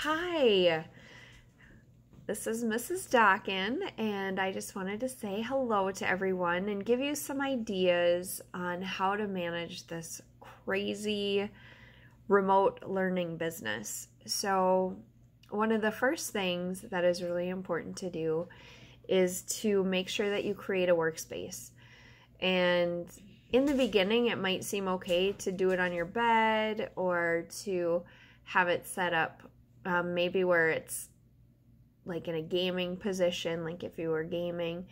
Hi, this is Mrs. Dockin, and I just wanted to say hello to everyone and give you some ideas on how to manage this crazy remote learning business. So, one of the first things that is really important to do is to make sure that you create a workspace. And in the beginning, it might seem okay to do it on your bed or to have it set up um, maybe where it's like in a gaming position, like if you were gaming.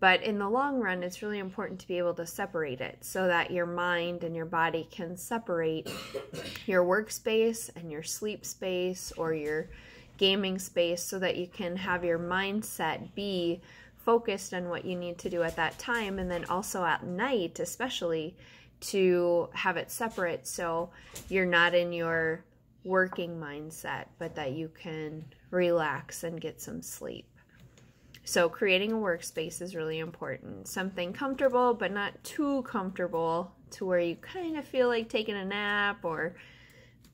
But in the long run, it's really important to be able to separate it so that your mind and your body can separate your workspace and your sleep space or your gaming space so that you can have your mindset be focused on what you need to do at that time and then also at night especially to have it separate so you're not in your working mindset, but that you can relax and get some sleep. So, creating a workspace is really important. Something comfortable, but not too comfortable to where you kind of feel like taking a nap or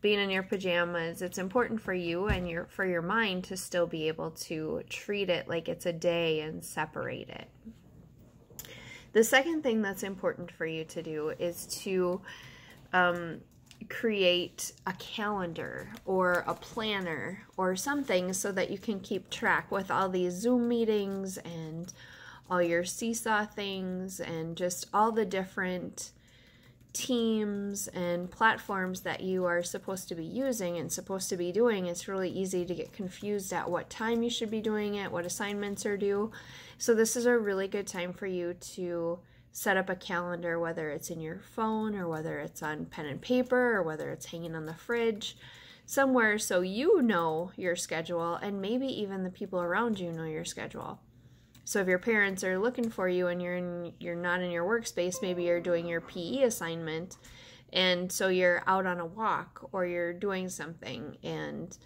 being in your pajamas. It's important for you and your for your mind to still be able to treat it like it's a day and separate it. The second thing that's important for you to do is to um, create a calendar or a planner or something so that you can keep track with all these Zoom meetings and all your seesaw things and just all the different teams and platforms that you are supposed to be using and supposed to be doing, it's really easy to get confused at what time you should be doing it, what assignments are due. So, this is a really good time for you to set up a calendar, whether it's in your phone or whether it's on pen and paper or whether it's hanging on the fridge somewhere so you know your schedule and maybe even the people around you know your schedule. So if your parents are looking for you and you're in, you're not in your workspace, maybe you're doing your PE assignment and so you're out on a walk or you're doing something and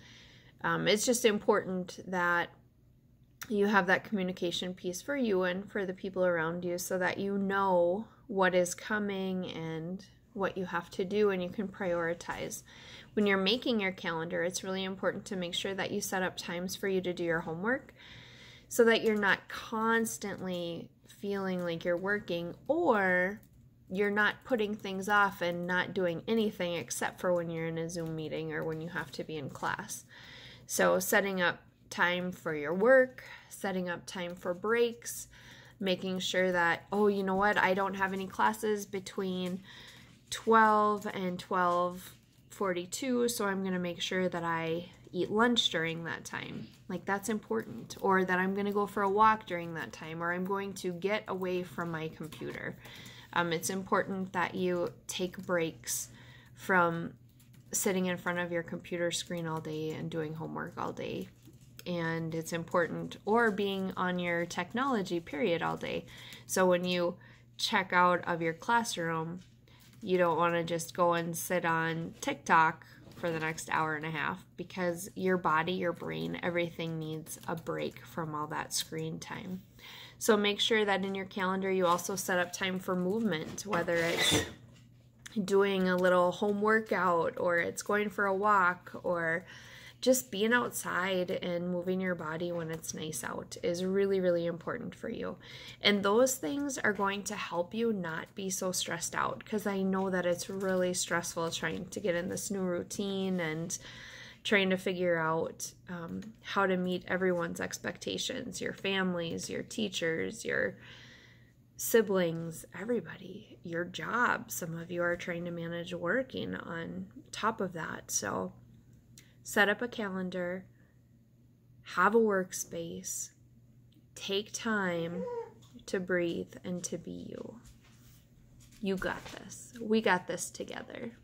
um, it's just important that you have that communication piece for you and for the people around you so that you know what is coming and what you have to do and you can prioritize. When you're making your calendar, it's really important to make sure that you set up times for you to do your homework so that you're not constantly feeling like you're working or you're not putting things off and not doing anything except for when you're in a Zoom meeting or when you have to be in class. So, setting up time for your work, setting up time for breaks, making sure that, oh, you know what, I don't have any classes between 12 and 1242, so I'm going to make sure that I eat lunch during that time. Like that's important. Or that I'm going to go for a walk during that time, or I'm going to get away from my computer. Um, it's important that you take breaks from sitting in front of your computer screen all day and doing homework all day and it's important, or being on your technology period all day. So when you check out of your classroom, you don't want to just go and sit on TikTok for the next hour and a half because your body, your brain, everything needs a break from all that screen time. So make sure that in your calendar you also set up time for movement, whether it's doing a little home workout or it's going for a walk or just being outside and moving your body when it's nice out is really, really important for you. And those things are going to help you not be so stressed out because I know that it's really stressful trying to get in this new routine and trying to figure out um, how to meet everyone's expectations your families, your teachers, your siblings, everybody, your job. Some of you are trying to manage working on top of that. So, set up a calendar, have a workspace, take time to breathe and to be you. You got this. We got this together.